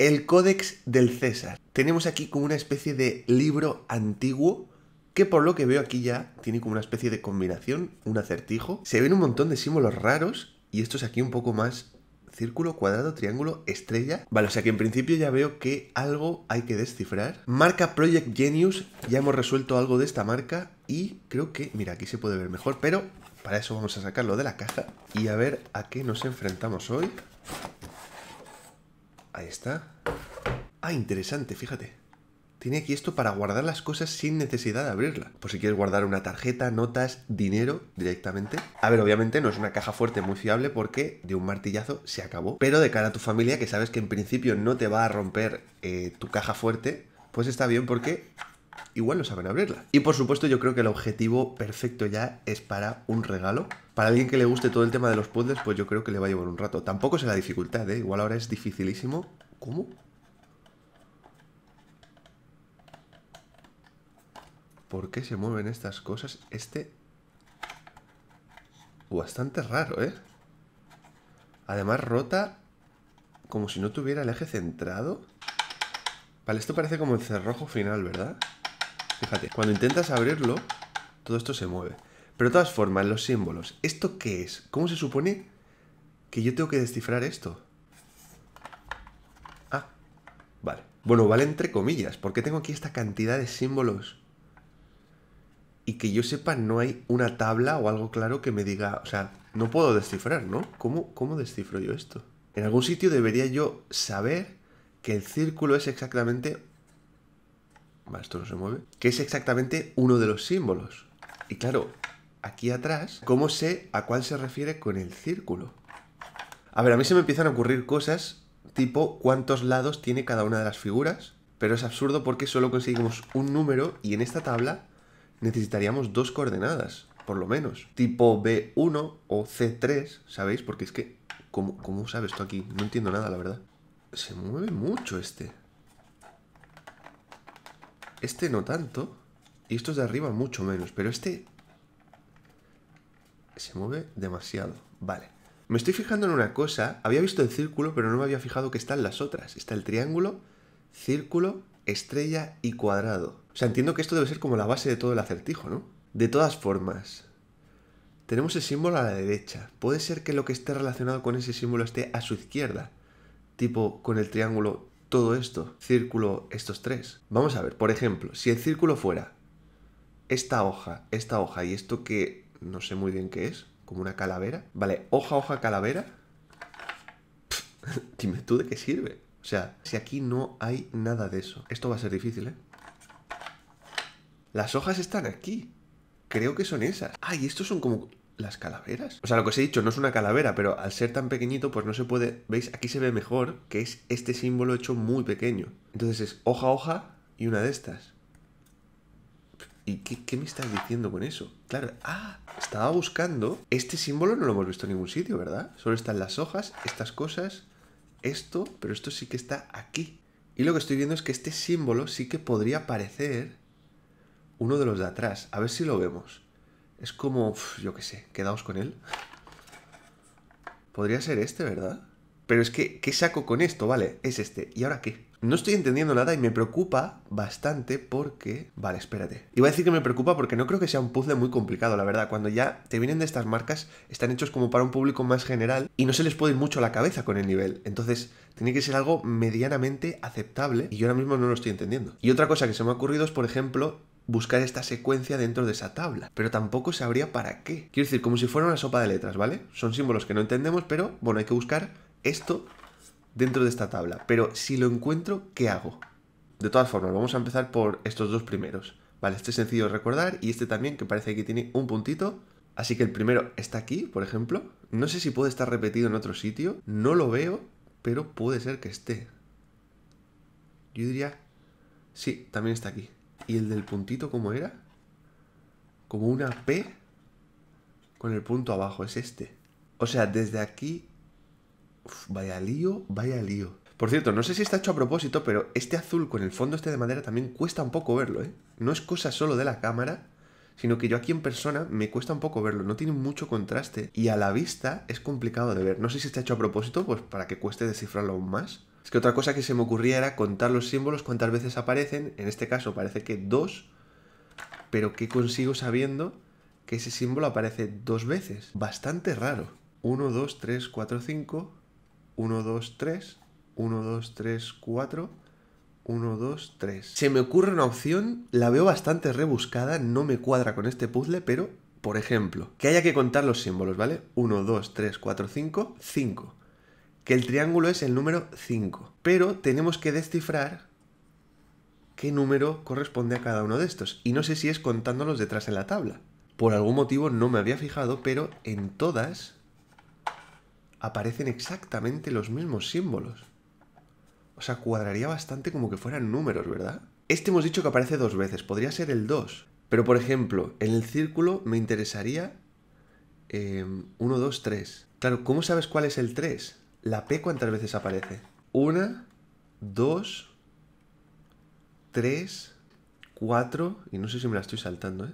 El Códex del César. Tenemos aquí como una especie de libro antiguo que por lo que veo aquí ya tiene como una especie de combinación, un acertijo. Se ven un montón de símbolos raros y esto es aquí un poco más círculo, cuadrado, triángulo, estrella. Vale, o sea que en principio ya veo que algo hay que descifrar. Marca Project Genius, ya hemos resuelto algo de esta marca y creo que, mira, aquí se puede ver mejor, pero para eso vamos a sacarlo de la caja y a ver a qué nos enfrentamos hoy. Ahí está. Ah, interesante, fíjate. Tiene aquí esto para guardar las cosas sin necesidad de abrirla. Por si quieres guardar una tarjeta, notas, dinero directamente. A ver, obviamente no es una caja fuerte muy fiable porque de un martillazo se acabó. Pero de cara a tu familia, que sabes que en principio no te va a romper eh, tu caja fuerte, pues está bien porque igual no saben abrirla. Y por supuesto yo creo que el objetivo perfecto ya es para un regalo. Para alguien que le guste todo el tema de los puzzles, pues yo creo que le va a llevar un rato. Tampoco es la dificultad, ¿eh? Igual ahora es dificilísimo. ¿Cómo? ¿Por qué se mueven estas cosas? Este... Bastante raro, ¿eh? Además rota como si no tuviera el eje centrado. Vale, esto parece como el cerrojo final, ¿verdad? Fíjate, cuando intentas abrirlo, todo esto se mueve. Pero de todas formas, los símbolos, ¿esto qué es? ¿Cómo se supone que yo tengo que descifrar esto? Ah, vale. Bueno, vale entre comillas, porque tengo aquí esta cantidad de símbolos. Y que yo sepa, no hay una tabla o algo claro que me diga, o sea, no puedo descifrar, ¿no? ¿Cómo, cómo descifro yo esto? En algún sitio debería yo saber que el círculo es exactamente esto no se mueve. Que es exactamente uno de los símbolos. Y claro, aquí atrás, ¿cómo sé a cuál se refiere con el círculo? A ver, a mí se me empiezan a ocurrir cosas tipo cuántos lados tiene cada una de las figuras, pero es absurdo porque solo conseguimos un número y en esta tabla necesitaríamos dos coordenadas, por lo menos. Tipo B1 o C3, ¿sabéis? Porque es que... ¿Cómo, sabe sabes aquí? No entiendo nada, la verdad. Se mueve mucho este. Este no tanto. Y estos de arriba mucho menos. Pero este... Se mueve demasiado. Vale. Me estoy fijando en una cosa. Había visto el círculo, pero no me había fijado que están las otras. Está el triángulo, círculo, estrella y cuadrado. O sea, entiendo que esto debe ser como la base de todo el acertijo, ¿no? De todas formas, tenemos el símbolo a la derecha. Puede ser que lo que esté relacionado con ese símbolo esté a su izquierda. Tipo, con el triángulo todo esto, círculo, estos tres. Vamos a ver, por ejemplo, si el círculo fuera esta hoja, esta hoja y esto que no sé muy bien qué es, como una calavera, ¿vale? Hoja, hoja, calavera. dime tú de qué sirve. O sea, si aquí no hay nada de eso. Esto va a ser difícil, ¿eh? Las hojas están aquí. Creo que son esas. Ah, estos son como las calaveras. O sea, lo que os he dicho no es una calavera, pero al ser tan pequeñito, pues no se puede. ¿Veis? Aquí se ve mejor que es este símbolo hecho muy pequeño. Entonces es hoja, hoja y una de estas. ¿Y qué, me estás diciendo con eso? Claro, ah, estaba buscando. Este símbolo no lo hemos visto en ningún sitio, ¿verdad? Solo están las hojas, estas cosas, esto, pero esto sí que está aquí. Y lo que estoy viendo es que este símbolo sí que podría parecer uno de los de atrás. A ver si lo vemos. Es como, yo qué sé, quedaos con él. Podría ser este, ¿verdad? Pero es que, ¿qué saco con esto? Vale, es este. ¿Y ahora qué? No estoy entendiendo nada y me preocupa bastante porque... Vale, espérate. Iba a decir que me preocupa porque no creo que sea un puzzle muy complicado, la verdad. Cuando ya te vienen de estas marcas, están hechos como para un público más general y no se les puede ir mucho a la cabeza con el nivel. Entonces, tiene que ser algo medianamente aceptable y yo ahora mismo no lo estoy entendiendo. Y otra cosa que se me ha ocurrido es, por ejemplo, buscar esta secuencia dentro de esa tabla, pero tampoco sabría para qué. Quiero decir, como si fuera una sopa de letras, ¿vale? Son símbolos que no entendemos, pero bueno, hay que buscar esto dentro de esta tabla. Pero si lo encuentro, ¿qué hago? De todas formas, vamos a empezar por estos dos primeros. Vale, este es sencillo de recordar y este también, que parece que tiene un puntito. Así que el primero está aquí, por ejemplo. No sé si puede estar repetido en otro sitio. No lo veo, pero puede ser que esté. Yo diría... Sí, también está aquí. ¿Y el del puntito como era? Como una P con el punto abajo, es este. O sea, desde aquí... vaya lío, vaya lío. Por cierto, no sé si está hecho a propósito, pero este azul con el fondo este de madera también cuesta un poco verlo, ¿eh? No es cosa solo de la cámara, sino que yo aquí en persona me cuesta un poco verlo, no tiene mucho contraste y a la vista es complicado de ver. No sé si está hecho a propósito, pues para que cueste descifrarlo aún más, es que otra cosa que se me ocurría era contar los símbolos, cuántas veces aparecen. En este caso parece que dos, pero ¿qué consigo sabiendo que ese símbolo aparece dos veces? Bastante raro. 1, 2, 3, 4, 5, 1, 2, 3, 1, 2, 3, 4, 1, 2, 3. Se me ocurre una opción, la veo bastante rebuscada, no me cuadra con este puzzle, pero, por ejemplo, que haya que contar los símbolos, ¿vale? 1, 2, 3, 4, 5, 5 que el triángulo es el número 5. Pero tenemos que descifrar qué número corresponde a cada uno de estos. Y no sé si es contándolos detrás en la tabla. Por algún motivo no me había fijado, pero en todas aparecen exactamente los mismos símbolos. O sea, cuadraría bastante como que fueran números, ¿verdad? Este hemos dicho que aparece dos veces, podría ser el 2. Pero por ejemplo, en el círculo me interesaría 1, 2, 3. Claro, ¿cómo sabes cuál es el 3? ¿La P cuántas veces aparece? Una, dos, tres, cuatro, y no sé si me la estoy saltando, ¿eh?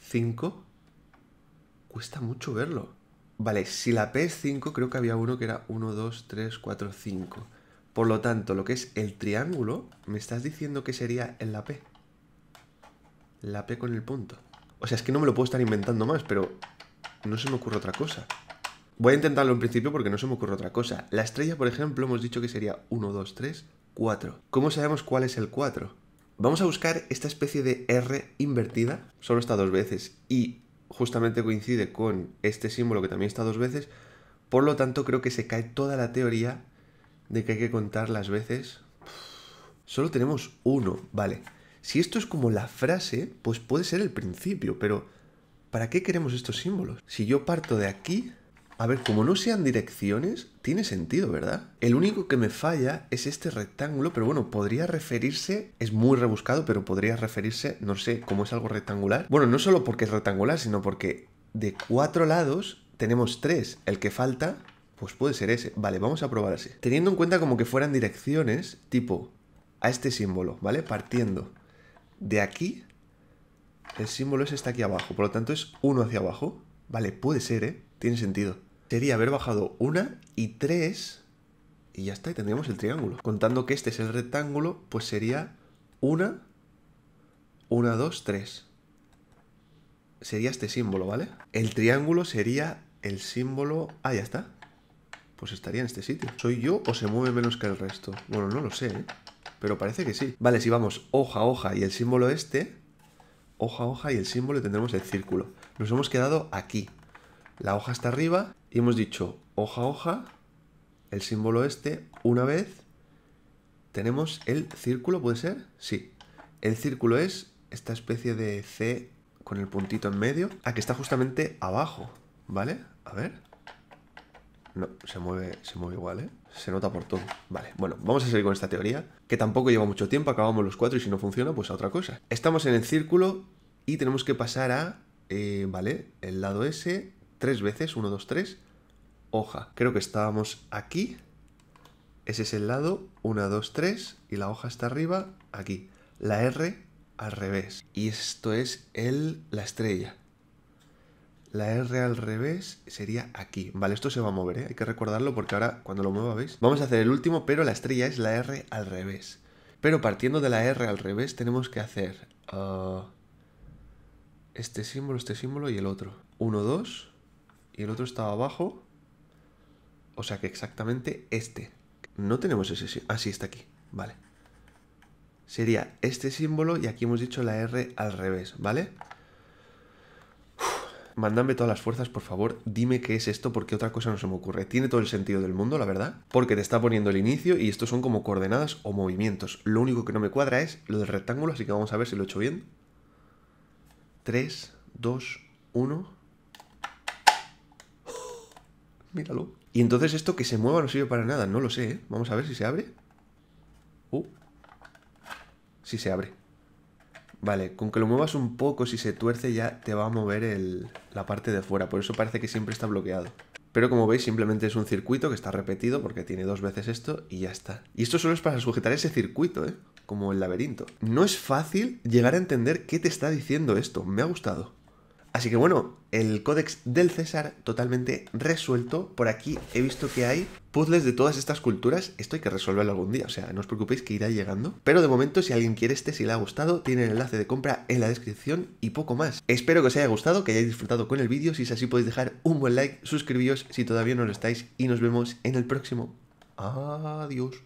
Cinco. Cuesta mucho verlo. Vale, si la P es 5, creo que había uno que era 1, 2, 3, 4, 5. Por lo tanto, lo que es el triángulo, me estás diciendo que sería en la P. La P con el punto. O sea, es que no me lo puedo estar inventando más, pero no se me ocurre otra cosa. Voy a intentarlo en principio porque no se me ocurre otra cosa. La estrella, por ejemplo, hemos dicho que sería 1, 2, 3, 4. ¿Cómo sabemos cuál es el 4? Vamos a buscar esta especie de R invertida, solo está dos veces, y justamente coincide con este símbolo que también está dos veces, por lo tanto creo que se cae toda la teoría de que hay que contar las veces. Solo tenemos uno, vale. Si esto es como la frase, pues puede ser el principio, pero ¿para qué queremos estos símbolos? Si yo parto de aquí, a ver, como no sean direcciones, tiene sentido, ¿verdad? El único que me falla es este rectángulo, pero bueno, podría referirse, es muy rebuscado, pero podría referirse, no sé, como es algo rectangular. Bueno, no solo porque es rectangular, sino porque de cuatro lados tenemos tres. El que falta, pues puede ser ese. Vale, vamos a probar así. Teniendo en cuenta como que fueran direcciones, tipo, a este símbolo, ¿vale? Partiendo de aquí, el símbolo es está aquí abajo, por lo tanto es uno hacia abajo. Vale, puede ser, ¿eh? Tiene sentido sería haber bajado una y tres y ya está, y tendríamos el triángulo. Contando que este es el rectángulo, pues sería una, una, dos, tres. Sería este símbolo, ¿vale? El triángulo sería el símbolo... Ah, ya está. Pues estaría en este sitio. ¿Soy yo o se mueve menos que el resto? Bueno, no lo sé, ¿eh? Pero parece que sí. Vale, si vamos hoja, hoja y el símbolo este, hoja, hoja y el símbolo y tendremos el círculo. Nos hemos quedado aquí. La hoja está arriba y hemos dicho hoja, hoja, el símbolo este, una vez, tenemos el círculo, ¿puede ser? Sí. El círculo es esta especie de C con el puntito en medio, a ah, que está justamente abajo, ¿vale? A ver. No, se mueve, se mueve igual, ¿eh? Se nota por todo. Vale, bueno, vamos a seguir con esta teoría, que tampoco lleva mucho tiempo, acabamos los cuatro y si no funciona, pues a otra cosa. Estamos en el círculo y tenemos que pasar a, eh, ¿vale? El lado S tres veces, uno, dos, tres hoja. Creo que estábamos aquí. Ese es el lado, 1, 2, 3, y la hoja está arriba, aquí. La R al revés. Y esto es el, la estrella. La R al revés sería aquí. Vale, esto se va a mover, ¿eh? hay que recordarlo porque ahora cuando lo mueva, ¿veis? Vamos a hacer el último, pero la estrella es la R al revés. Pero partiendo de la R al revés tenemos que hacer ah, este símbolo, este símbolo y el otro. 1, 2 y el otro estaba abajo. O sea que exactamente este. No tenemos ese símbolo. Ah, sí, está aquí. Vale. Sería este símbolo y aquí hemos dicho la R al revés, ¿vale? mándame todas las fuerzas, por favor. Dime qué es esto porque otra cosa no se me ocurre. Tiene todo el sentido del mundo, la verdad. Porque te está poniendo el inicio y estos son como coordenadas o movimientos. Lo único que no me cuadra es lo del rectángulo, así que vamos a ver si lo he hecho bien. 3, 2, 1. Míralo. Y entonces esto que se mueva no sirve para nada, no lo sé, ¿eh? Vamos a ver si se abre. Uh. Si se abre. Vale, con que lo muevas un poco, si se tuerce ya te va a mover la parte de fuera, por eso parece que siempre está bloqueado. Pero como veis simplemente es un circuito que está repetido porque tiene dos veces esto y ya está. Y esto solo es para sujetar ese circuito, ¿eh? Como el laberinto. No es fácil llegar a entender qué te está diciendo esto, me ha gustado. Así que bueno, el códex del César totalmente resuelto. Por aquí he visto que hay puzzles de todas estas culturas. Esto hay que resolverlo algún día, o sea, no os preocupéis que irá llegando. Pero de momento, si alguien quiere este, si le ha gustado, tiene el enlace de compra en la descripción y poco más. Espero que os haya gustado, que hayáis disfrutado con el vídeo. Si es así, podéis dejar un buen like, suscribiros si todavía no lo estáis y nos vemos en el próximo. Adiós.